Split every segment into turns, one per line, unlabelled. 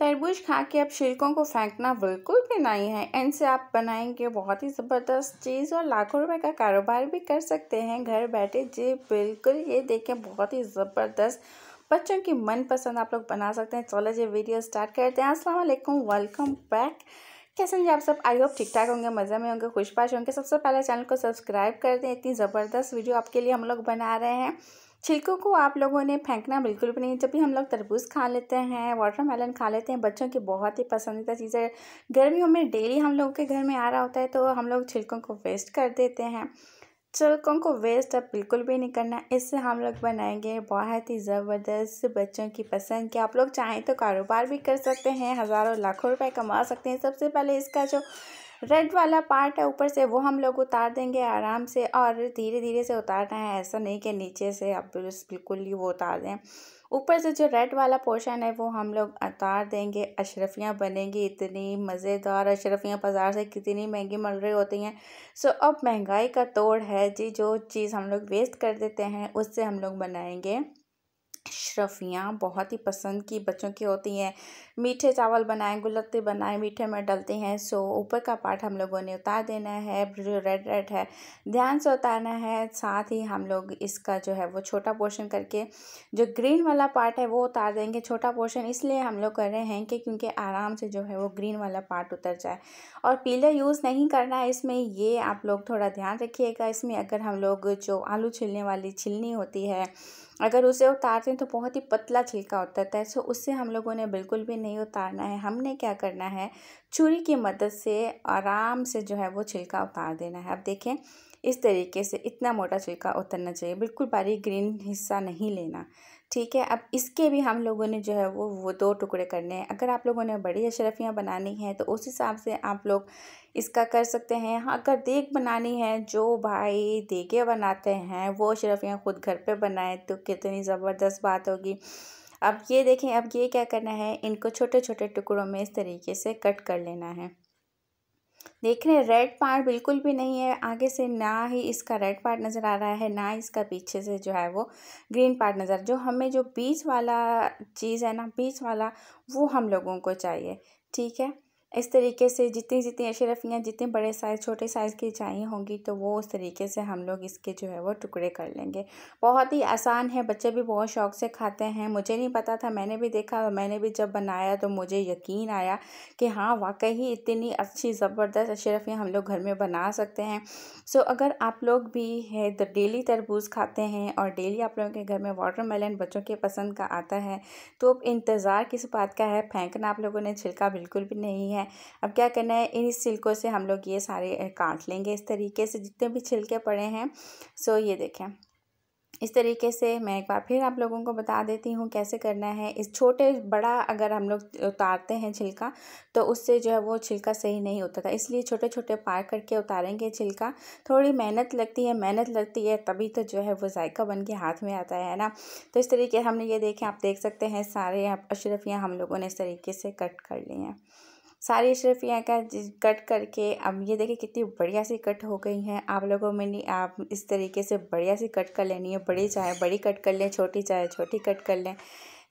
तरबूज खा के आप छिलकों को फेंकना बिल्कुल भी नहीं है एंड से आप बनाएंगे बहुत ही ज़बरदस्त चीज़ और लाखों रुपए का कारोबार भी कर सकते हैं घर बैठे जी बिल्कुल ये देखें बहुत ही ज़बरदस्त बच्चों की मनपसंद आप लोग बना सकते हैं चलो जी वीडियो स्टार्ट करते हैं असलम वेलकम बैक कैसे जी आप सब आई होप ठीक ठाक होंगे मज़े में होंगे खुशपाश होंगे सबसे पहले चैनल को सब्सक्राइब कर दें इतनी ज़बरदस्त वीडियो आपके लिए हम लोग बना रहे हैं छिलकों को आप लोगों ने फेंकना बिल्कुल भी नहीं जब भी हम लोग तरबूज खा लेते हैं वाटरमेलन खा लेते हैं बच्चों की बहुत ही पसंदीदा चीज़ है गर्मियों में डेली हम लोगों के घर में आ रहा होता है तो हम लोग छिलकों को वेस्ट कर देते हैं छिलकों को वेस्ट अब बिल्कुल भी नहीं करना इससे हम लोग बनाएंगे बहुत ही ज़बरदस्त बच्चों की पसंद के आप लोग चाहें तो कारोबार भी कर सकते हैं हज़ारों लाखों रुपए कमा सकते हैं सबसे पहले इसका जो रेड वाला पार्ट है ऊपर से वो हम लोग उतार देंगे आराम से और धीरे धीरे से उतारना है ऐसा नहीं कि नीचे से आप बिल्कुल ही वो उतार दें ऊपर से जो रेड वाला पोर्शन है वो हम लोग उतार देंगे अशरफियाँ बनेंगी इतनी मज़ेदार अशरफियाँ बाज़ार से कितनी महंगी मिल रही होती हैं सो अब महंगाई का तोड़ है जी जो चीज़ हम लोग वेस्ट कर देते हैं उससे हम लोग बनाएंगे श्रफ़ियाँ बहुत ही पसंद की बच्चों की होती हैं मीठे चावल बनाएं गुलगत्ते बनाएं मीठे में डलते हैं सो ऊपर का पार्ट हम लोगों ने उतार देना है जो रेड रेड है ध्यान से उतारना है साथ ही हम लोग इसका जो है वो छोटा पोर्शन करके जो ग्रीन वाला पार्ट है वो उतार देंगे छोटा पोर्शन इसलिए हम लोग कर रहे हैं कि क्योंकि आराम से जो है वो ग्रीन वाला पार्ट उतर जाए और पीला यूज़ नहीं करना है इसमें ये आप लोग थोड़ा ध्यान रखिएगा इसमें अगर हम लोग जो आलू छिलने वाली छिलनी होती है अगर उसे उतारते हैं तो बहुत ही पतला छिलका होता है सो तो उससे हम लोगों ने बिल्कुल भी नहीं उतारना है हमने क्या करना है छुरी की मदद से आराम से जो है वो छिलका उतार देना है अब देखें इस तरीके से इतना मोटा छिलका उतरना चाहिए बिल्कुल बारीक ग्रीन हिस्सा नहीं लेना ठीक है अब इसके भी हम लोगों ने जो है वो वो दो टुकड़े करने हैं अगर आप लोगों ने बड़ी अशरफियाँ बनानी हैं तो उस हिसाब से आप लोग इसका कर सकते हैं हाँ, अगर देख बनानी है जो भाई देगे बनाते हैं वो अशरफियाँ खुद घर पे बनाएं तो कितनी ज़बरदस्त बात होगी अब ये देखें अब ये क्या करना है इनको छोटे छोटे टुकड़ों में इस तरीके से कट कर लेना है देख रहे हैं रेड पार्ट बिल्कुल भी नहीं है आगे से ना ही इसका रेड पार्ट नज़र आ रहा है ना इसका पीछे से जो है वो ग्रीन पार्ट नज़र जो हमें जो बीच वाला चीज़ है ना बीच वाला वो हम लोगों को चाहिए ठीक है इस तरीके से जितनी जितनी अशरफियाँ जितने बड़े साइज़ छोटे साइज़ की चाहिए होंगी तो वो उस तरीके से हम लोग इसके जो है वो टुकड़े कर लेंगे बहुत ही आसान है बच्चे भी बहुत शौक से खाते हैं मुझे नहीं पता था मैंने भी देखा और मैंने भी जब बनाया तो मुझे यकीन आया कि हाँ वाकई इतनी अच्छी ज़बरदस्त अशरफियाँ हम लोग घर में बना सकते हैं सो अगर आप लोग भी है डेली तरबूज खाते हैं और डेली आप लोगों के घर में वाटर बच्चों के पसंद का आता है तो इंतज़ार किस बात का है फेंकना आप लोगों ने छिलका बिल्कुल भी नहीं है हैं अब क्या करना है इन छिलकों से हम लोग ये सारे काट लेंगे इस तरीके से जितने भी छिलके पड़े हैं सो ये देखें इस तरीके से मैं एक बार फिर आप लोगों को बता देती हूँ कैसे करना है इस छोटे बड़ा अगर हम लोग उतारते हैं छिलका तो उससे जो है वो छिलका सही नहीं होता था इसलिए छोटे छोटे पार करके उतारेंगे छिलका थोड़ी मेहनत लगती है मेहनत लगती है तभी तो जो है वो जायका बन के हाथ में आता है ना तो इस तरीके हमने ये देखें आप देख सकते हैं सारे अशरफियाँ हम लोगों ने इस तरीके से कट कर लिए हैं सारी सिर्फ यहाँ का कट करके अब ये देखिए कितनी बढ़िया सी कट हो गई हैं आप लोगों में नहीं आप इस तरीके से बढ़िया सी कट कर लेनी है बड़ी चाहे बड़ी कट कर लें छोटी चाहे छोटी कट कर लें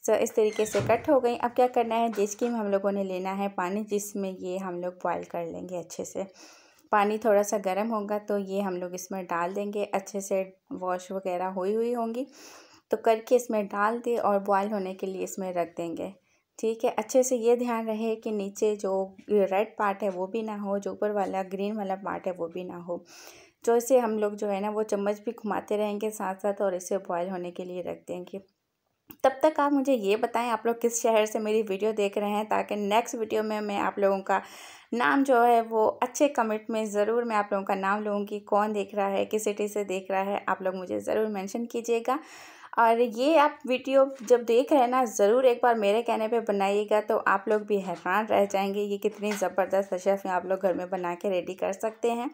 सो इस तरीके से कट हो गई अब क्या करना है जिसकी में हम लोगों ने लेना है पानी जिसमें ये हम लोग बॉयल कर लेंगे अच्छे से पानी थोड़ा सा गर्म होगा तो ये हम लोग इसमें डाल देंगे अच्छे से वॉश वगैरह हुई हुई होंगी तो करके इसमें डाल दे और बॉयल होने के लिए इसमें रख देंगे ठीक है अच्छे से ये ध्यान रहे कि नीचे जो रेड पार्ट है वो भी ना हो जो ऊपर वाला ग्रीन वाला पार्ट है वो भी ना हो तो इसे हम लोग जो है ना वो चम्मच भी घुमाते रहेंगे साथ साथ और इसे बॉयल होने के लिए रख देंगे तब तक आप मुझे ये बताएं आप लोग किस शहर से मेरी वीडियो देख रहे हैं ताकि नेक्स्ट वीडियो में मैं आप लोगों का नाम जो है वो अच्छे कमेंट में ज़रूर मैं आप लोगों का नाम लूँगी कौन देख रहा है किस सिटी से देख रहा है आप लोग मुझे ज़रूर मैंशन कीजिएगा और ये आप वीडियो जब देख रहे हैं ना ज़रूर एक बार मेरे कहने पे बनाइएगा तो आप लोग भी हैरान रह जाएंगे ये कितनी ज़बरदस्त अशरफ आप लोग घर में बना के रेडी कर सकते हैं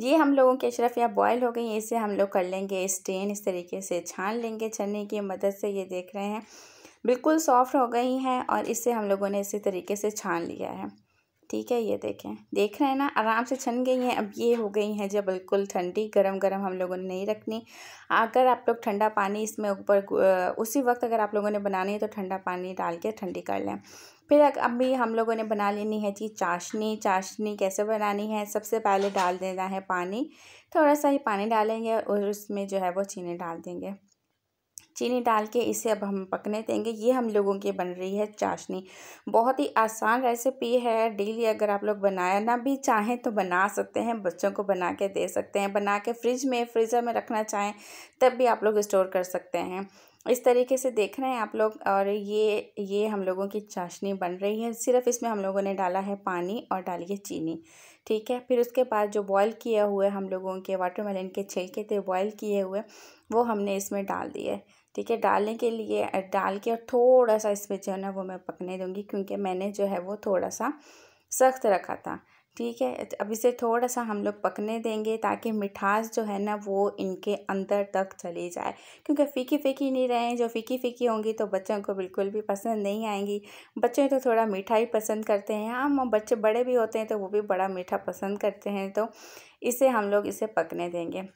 ये हम लोगों की अशरफियाँ बॉयल हो गई इसे हम लोग कर लेंगे स्टेन इस, इस तरीके से छान लेंगे छन्नी की मदद से ये देख रहे हैं बिल्कुल सॉफ्ट हो गई हैं और इसे हम लोगों ने इसी तरीके से छान लिया है ठीक है ये देखें देख रहे हैं ना आराम से छन गई हैं अब ये हो गई हैं जब बिल्कुल ठंडी गरम गरम हम लोगों ने नहीं रखनी अगर आप लोग ठंडा पानी इसमें ऊपर उसी वक्त अगर आप लोगों ने बनानी है तो ठंडा पानी डाल के ठंडी कर लें फिर अभी हम लोगों ने बना लेनी है जी चाशनी चाशनी कैसे बनानी है सबसे पहले डाल देना है पानी थोड़ा सा ही पानी डालेंगे और उसमें जो है वो चीनी डाल देंगे चीनी डाल के इसे अब हम पकने देंगे ये हम लोगों की बन रही है चाशनी बहुत ही आसान रेसिपी है डेली अगर आप लोग बनाया ना भी चाहें तो बना सकते हैं बच्चों को बना के दे सकते हैं बना के फ्रिज में फ्रीज़र में रखना चाहें तब भी आप लोग स्टोर कर सकते हैं इस तरीके से देख रहे हैं आप लोग और ये ये हम लोगों की चाशनी बन रही है सिर्फ इसमें हम लोगों ने डाला है पानी और डाली है चीनी ठीक है फिर उसके बाद जो बॉईल किए हुए हम लोगों के वाटरमेलन के छिलके थे बॉईल किए हुए वो हमने इसमें डाल दिए ठीक है डालने के लिए डाल के थोड़ा सा इसमें जो है ना वो मैं पकने दूँगी क्योंकि मैंने जो है वो थोड़ा सा सख्त रखा था ठीक है अब इसे थोड़ा सा हम लोग पकने देंगे ताकि मिठास जो है ना वो इनके अंदर तक चली जाए क्योंकि फ़ीकी फ़ीकी नहीं रहें जो फ़ीकी फ़ीकी होंगी तो बच्चों को बिल्कुल भी पसंद नहीं आएंगी बच्चे तो थोड़ा मीठा ही पसंद करते हैं हम बच्चे बड़े भी होते हैं तो वो भी बड़ा मीठा पसंद करते हैं तो इसे हम लोग इसे पकने देंगे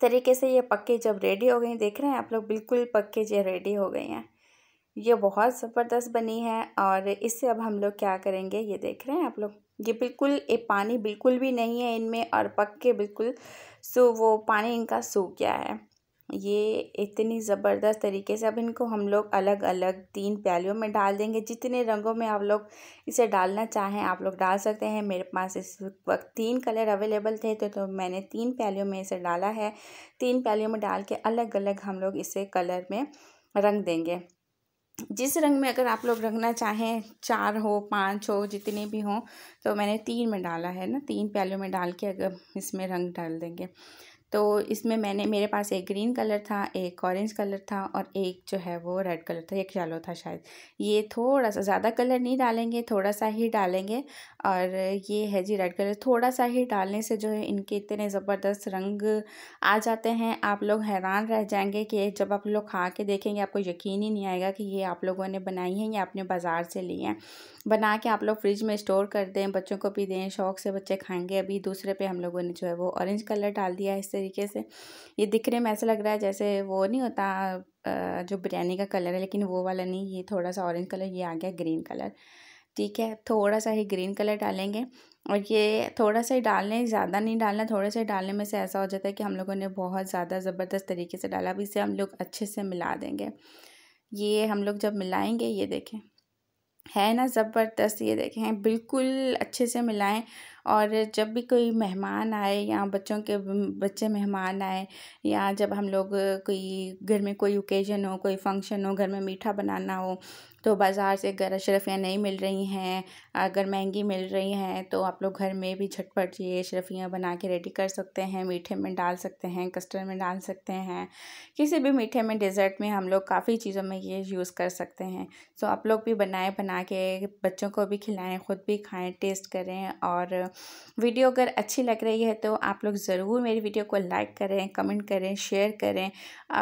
तरीके से ये पक्के जब रेडी हो गए देख रहे हैं आप लोग बिल्कुल पक्के जो रेडी हो गए हैं ये बहुत ज़बरदस्त बनी है और इससे अब हम लोग क्या करेंगे ये देख रहे हैं आप लोग ये बिल्कुल ये पानी बिल्कुल भी नहीं है इनमें और पक्के बिल्कुल सो वो पानी इनका सूख गया है ये इतनी ज़बरदस्त तरीके से अब इनको हम लोग अलग अलग तीन प्यालियों में डाल देंगे जितने रंगों में आप लोग इसे डालना चाहें आप लोग डाल सकते हैं मेरे पास इस वक्त तीन कलर अवेलेबल थे तो, तो मैंने तीन प्यालियों में इसे डाला है तीन प्यालियों में डाल के अलग अलग हम लोग इसे कलर में रंग देंगे जिस रंग में अगर आप लोग रंगना चाहें चार हो पाँच हो जितने भी हों तो मैंने तीन में डाला है ना तीन प्यालियों में डाल के अगर इसमें रंग डाल देंगे तो इसमें मैंने मेरे पास एक ग्रीन कलर था एक ऑरेंज कलर था और एक जो है वो रेड कलर था एक येलो था शायद ये थोड़ा सा ज़्यादा कलर नहीं डालेंगे थोड़ा सा ही डालेंगे और ये है जी रेड कलर थोड़ा सा ही डालने से जो है इनके इतने ज़बरदस्त रंग आ जाते हैं आप लोग हैरान रह जाएंगे कि जब आप लोग खा के देखेंगे आपको यकीन ही नहीं आएगा कि ये आप लोगों ने बनाई है या आपने बाज़ार से ली हैं बना के आप लोग फ्रिज में स्टोर कर दें बच्चों को भी दें शौक से बच्चे खाएँगे अभी दूसरे पर हम लोगों ने जो है वो ऑरेंज कलर डाल दिया है इससे तरीके से ये दिखने में ऐसा लग रहा है जैसे वो नहीं होता जो बिरयानी का कलर है लेकिन वो वाला नहीं ये थोड़ा सा ऑरेंज कलर ये आ गया ग्रीन कलर ठीक है थोड़ा सा ही ग्रीन कलर डालेंगे और ये थोड़ा सा ही डालने ज़्यादा नहीं डालना थोड़ा सा ही डालने में से ऐसा हो जाता है कि हम लोगों ने बहुत ज़्यादा ज़बरदस्त तरीके से डाला अब इसे हम लोग अच्छे से मिला देंगे ये हम लोग जब मिलाएंगे ये देखें है ना ज़बरदस्त ये देखें बिल्कुल अच्छे से मिलाएं और जब भी कोई मेहमान आए या बच्चों के बच्चे मेहमान आए या जब हम लोग कोई घर में कोई ओकेजन हो कोई फंक्शन हो घर में मीठा बनाना हो तो बाज़ार से गर शर्फियाँ नहीं मिल रही हैं अगर महंगी मिल रही हैं तो आप लोग घर में भी झटपट ये शर्फियाँ बना के रेडी कर सकते हैं मीठे में डाल सकते हैं कस्टर्ड में डाल सकते हैं किसी भी मीठे में डिज़र्ट में हम लोग काफ़ी चीज़ों में ये यूज़ कर सकते हैं सो आप लोग भी बनाएं बना के बच्चों को भी खिलाएँ ख़ुद भी खाएँ टेस्ट करें और वीडियो अगर अच्छी लग रही है तो आप लोग ज़रूर मेरी वीडियो को लाइक करें कमेंट करें शेयर करें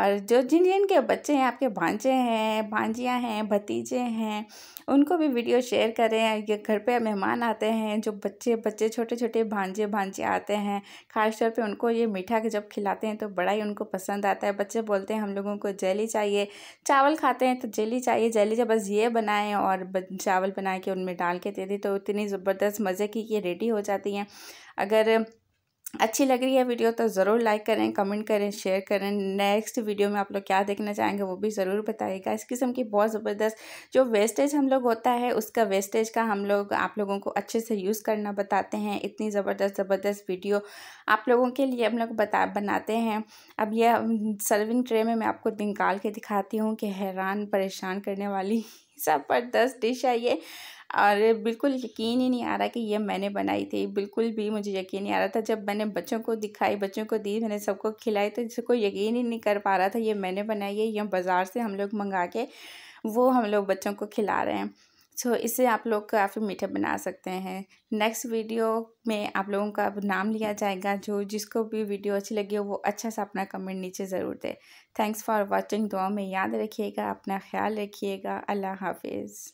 और जो जिन जिन के बच्चे हैं आपके भांजे हैं भांजियाँ हैं भतीजे चीज़ें हैं उनको भी वीडियो शेयर करें या घर पे मेहमान आते हैं जो बच्चे बच्चे छोटे छोटे भांजे भांजे आते हैं ख़ासतौर पे उनको ये मीठा जब खिलाते हैं तो बड़ा ही उनको पसंद आता है बच्चे बोलते हैं हम लोगों को जेली चाहिए चावल खाते हैं तो जेली चाहिए जेली जब बस ये बनाएँ और चावल बना के उनमें डाल के दे दें तो इतनी ज़बरदस्त मज़े की ये रेडी हो जाती हैं अगर अच्छी लग रही है वीडियो तो ज़रूर लाइक करें कमेंट करें शेयर करें नेक्स्ट वीडियो में आप लोग क्या देखना चाहेंगे वो भी ज़रूर बताइएगा इस किस्म की बहुत ज़बरदस्त जो वेस्टेज हम लोग होता है उसका वेस्टेज का हम लोग आप लोगों को अच्छे से यूज़ करना बताते हैं इतनी ज़बरदस्त ज़बरदस्त वीडियो आप लोगों के लिए हम लोग बता बनाते हैं अब यह सर्विंग ट्रे में मैं आपको निकाल के दिखाती हूँ कि हैरान परेशान करने वाली ज़बरदस्त डिश है ये और बिल्कुल यकीन ही नहीं आ रहा कि ये मैंने बनाई थी बिल्कुल भी मुझे यकीन नहीं आ रहा था जब मैंने बच्चों को दिखाई बच्चों को दी मैंने सबको खिलाई तो इसको यकीन ही नहीं कर पा रहा था ये मैंने बनाई है ये बाज़ार से हम लोग मंगा के वो हम लोग बच्चों को खिला रहे हैं सो so, इसे आप लोग काफ़ी मीठा बना सकते हैं नेक्स्ट वीडियो में आप लोगों का नाम लिया जाएगा जो जिसको भी वीडियो अच्छी लगी हो वो अच्छा सा अपना कमेंट नीचे ज़रूर दें थैंक्स फॉर वाचिंग दुआ में याद रखिएगा अपना ख्याल रखिएगा अल्लाह हाफिज़